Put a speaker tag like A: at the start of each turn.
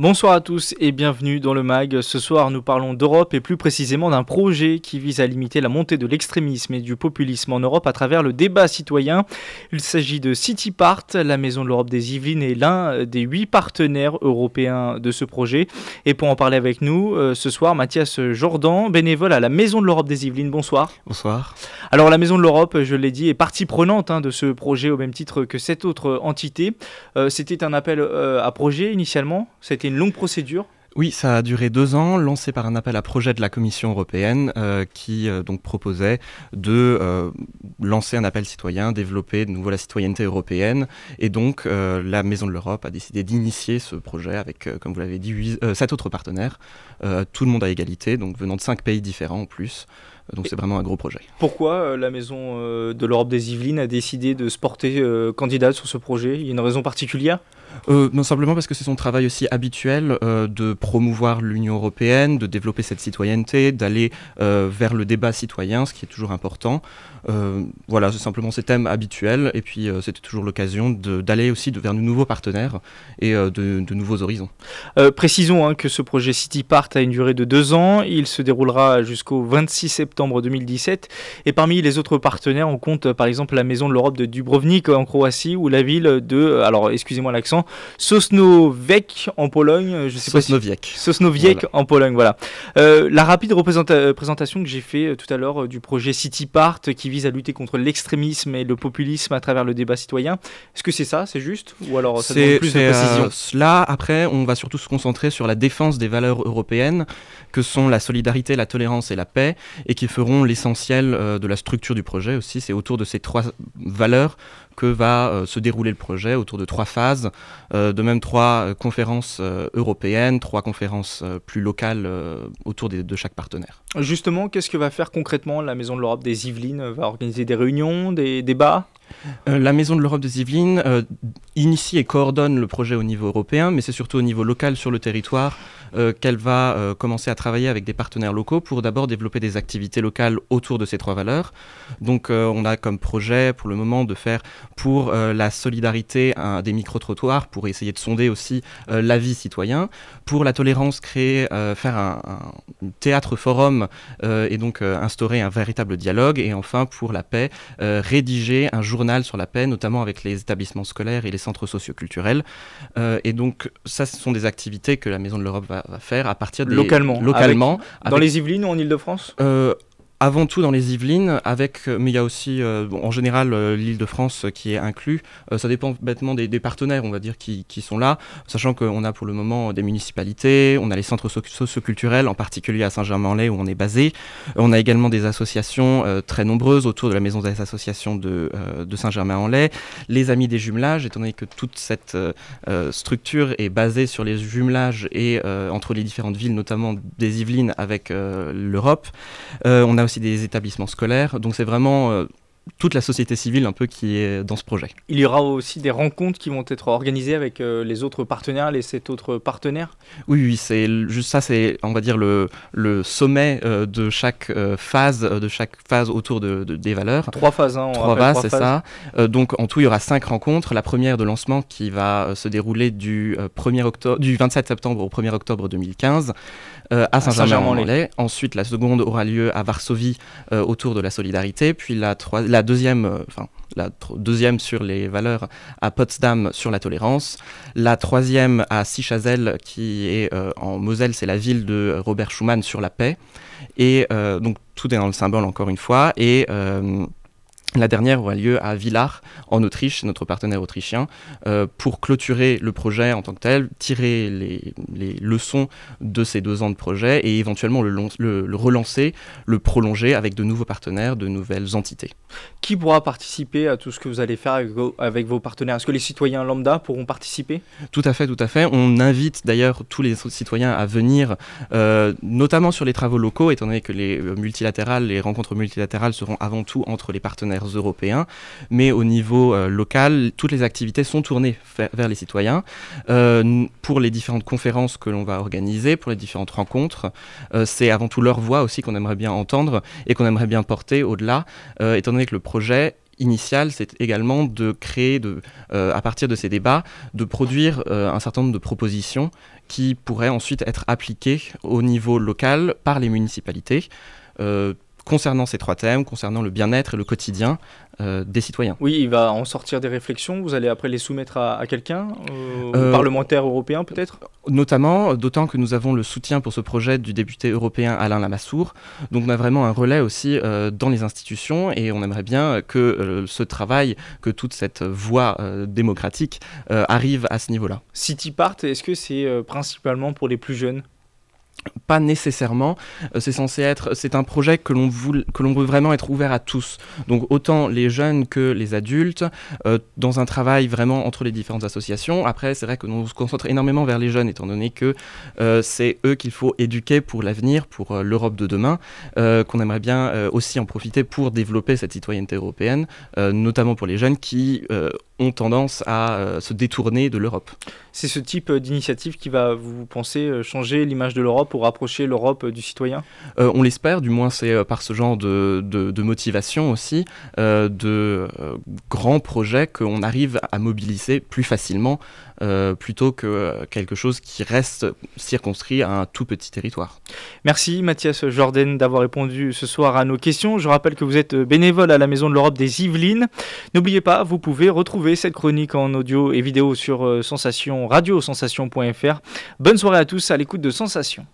A: Bonsoir à tous et bienvenue dans le MAG. Ce soir, nous parlons d'Europe et plus précisément d'un projet qui vise à limiter la montée de l'extrémisme et du populisme en Europe à travers le débat citoyen. Il s'agit de CityPart, la maison de l'Europe des Yvelines et l'un des huit partenaires européens de ce projet. Et pour en parler avec nous, euh, ce soir, Mathias Jordan, bénévole à la maison de l'Europe des Yvelines. Bonsoir. Bonsoir. Alors, la maison de l'Europe, je l'ai dit, est partie prenante hein, de ce projet au même titre que cette autre entité. Euh, c'était un appel euh, à projet initialement longue procédure.
B: Oui, ça a duré deux ans, lancé par un appel à projet de la Commission européenne euh, qui euh, donc proposait de euh, lancer un appel citoyen, développer de nouveau la citoyenneté européenne. Et donc la Maison de l'Europe a décidé d'initier ce projet avec, comme vous l'avez dit, sept autres partenaires, tout le monde à égalité, donc venant de cinq pays différents en plus donc c'est vraiment un gros projet.
A: Pourquoi euh, la Maison euh, de l'Europe des Yvelines a décidé de se porter euh, candidate sur ce projet Il y a une raison particulière
B: non, simplement parce que c'est son
A: travail aussi habituel
B: de promouvoir l'Union européenne, de développer cette citoyenneté, d'aller vers le débat citoyen, ce qui est toujours important. voilà, c'est simplement ses thèmes habituels, et puis c'était toujours
A: l'occasion d'aller aussi vers de nouveaux partenaires et de, nouveaux horizons. précisons hein, que ce projet City a une durée de deux ans, il se déroulera jusqu'au 26 septembre 2017. Et parmi les autres partenaires, on compte euh, par exemple la Maison de l'Europe de Dubrovnik euh, en Croatie ou la ville de, euh, alors excusez-moi l'accent, Sosnowiec en Pologne. Je sais Pas si... Sosnowiec en Pologne, voilà. la rapide présentation que j'ai fait tout à l'heure du projet city part qui vise à lutter contre l'extrémisme et le populisme à travers le débat citoyen. Est-ce que c'est ça, c'est juste Ou alors ça plus de précision
B: Là, après, on va surtout se concentrer sur la défense des valeurs européennes que sont la solidarité, la tolérance et la paix et qui feront l'essentiel euh, de la structure du projet aussi. C'est autour de ces trois valeurs que va euh, se dérouler le projet autour de trois phases, euh, de même trois euh, conférences européennes, trois conférences plus locales autour de chaque partenaire.
A: Justement, qu'est-ce que va faire concrètement la Maison de l'Europe des Yvelines Va organiser des réunions, des débats
B: la Maison de l'Europe des Yvelines initie et coordonne le projet au niveau européen, mais c'est surtout au niveau local sur le territoire qu'elle va commencer à travailler avec des partenaires locaux pour d'abord développer des activités locales autour de ces trois valeurs. Donc on a comme projet pour le moment de faire pour euh, la solidarité hein, des micro-trottoirs, pour essayer de sonder aussi euh, l'avis citoyen, pour la tolérance, créer, euh, faire un, théâtre-forum et donc instaurer un véritable dialogue, et enfin pour la paix, rédiger un journal sur la paix, notamment avec les établissements scolaires et les centres socioculturels. et donc ça, ce sont des activités que la Maison de l'Europe va, faire à partir de Localement. Localement. dans les
A: Yvelines ou en Ile-de-France
B: avant tout dans les Yvelines, avec, euh, mais il y a aussi euh, en général euh, l'île de France qui est inclus. ça dépend bêtement des, partenaires, on va dire, qui, sont là, sachant qu'on a pour le moment des municipalités, on a les centres socioculturels, en particulier à Saint-Germain-en-Laye où on est basé. on a également des associations très nombreuses autour de la maison des associations de, Saint-Germain-en-Laye, les Amis des jumelages, étant donné que toute cette structure est basée sur les jumelages et entre les différentes villes, notamment des Yvelines avec l'Europe. on a des établissements scolaires. Donc c'est vraiment euh, toute la société civile un peu qui est dans ce projet.
A: Il y aura aussi des rencontres qui vont être organisées avec euh, les autres partenaires, les sept autres partenaires
B: Oui, oui, c'est juste ça, c'est on va dire le, le sommet euh, de chaque euh, phase, de chaque phase autour de, des valeurs. Trois phases, en hein, on trois phases, c'est ça. donc en tout, il y aura cinq rencontres. La première de lancement qui va se dérouler du 1er octobre, du 27 septembre au 1er octobre 2015 à Saint-Germain-en-Laye. Ensuite, la seconde aura lieu à Varsovie autour de la solidarité, puis la, la la deuxième, euh, enfin, la deuxième sur les valeurs à Potsdam sur la tolérance, la troisième à Sichazel qui est euh, en Moselle, c'est la ville de Robert Schuman sur la paix, et euh, donc tout est dans le symbole encore une fois, et la dernière aura lieu à Villars, en Autriche, notre partenaire autrichien, euh, pour clôturer le projet en tant que tel, tirer les, leçons de ces deux ans de projet et éventuellement le, relancer, le prolonger avec de nouveaux partenaires, de nouvelles entités.
A: Qui pourra participer à tout ce que vous allez faire avec vos, partenaires Est-ce que les citoyens lambda pourront participer
B: Tout à fait, tout à fait. On invite d'ailleurs tous les citoyens à venir, euh, notamment sur les travaux locaux, étant donné que les euh, multilatérales, les rencontres multilatérales seront avant tout entre les partenaires européens, mais au niveau euh, local, toutes les activités sont tournées vers les citoyens. Euh, pour les différentes conférences que l'on va organiser, pour les différentes rencontres, euh, c'est avant tout leur voix aussi qu'on aimerait bien entendre et qu'on aimerait bien porter au-delà, étant donné que le projet initial, c'est également de créer, de, à partir de ces débats, de produire un certain nombre de propositions qui pourraient ensuite être appliquées au niveau local par les municipalités concernant ces trois thèmes, concernant le bien-être et le quotidien euh, des citoyens.
A: Oui, il va en sortir des réflexions, vous allez après les soumettre à, quelqu'un, euh, euh, parlementaire européen peut-être
B: Notamment, d'autant que nous avons le soutien pour ce projet du député européen Alain Lamassour, donc on a vraiment un relais aussi dans les institutions et on aimerait bien que ce travail, que toute cette voie démocratique arrive à ce niveau-là.
A: City Part, est-ce que c'est principalement pour les plus jeunes
B: pas nécessairement. Euh, c'est censé être, c'est un projet que l'on veut, que l'on veut vraiment être ouvert à tous. Donc autant les jeunes que les adultes, euh, dans un travail vraiment entre les différentes associations. Après, c'est vrai que nous se concentre énormément vers les jeunes, étant donné que euh, c'est eux qu'il faut éduquer pour l'avenir, pour l'Europe de demain, qu'on aimerait bien aussi en profiter pour développer cette citoyenneté européenne, notamment pour les jeunes qui ont tendance à se détourner de l'Europe.
A: C'est ce type d'initiative qui va, vous pensez, changer l'image de l'Europe pour rapprocher l'Europe euh, du citoyen
B: euh, On l'espère, du moins c'est euh, par ce genre de, motivation aussi, de grands projets qu'on arrive à mobiliser plus facilement plutôt que quelque chose qui reste
A: circonscrit à un tout petit territoire. Merci Mathias Jordan d'avoir répondu ce soir à nos questions. Je rappelle que vous êtes bénévole à la Maison de l'Europe des Yvelines. N'oubliez pas, vous pouvez retrouver cette chronique en audio et vidéo sur sensation Bonne soirée à tous à l'écoute de Sensation.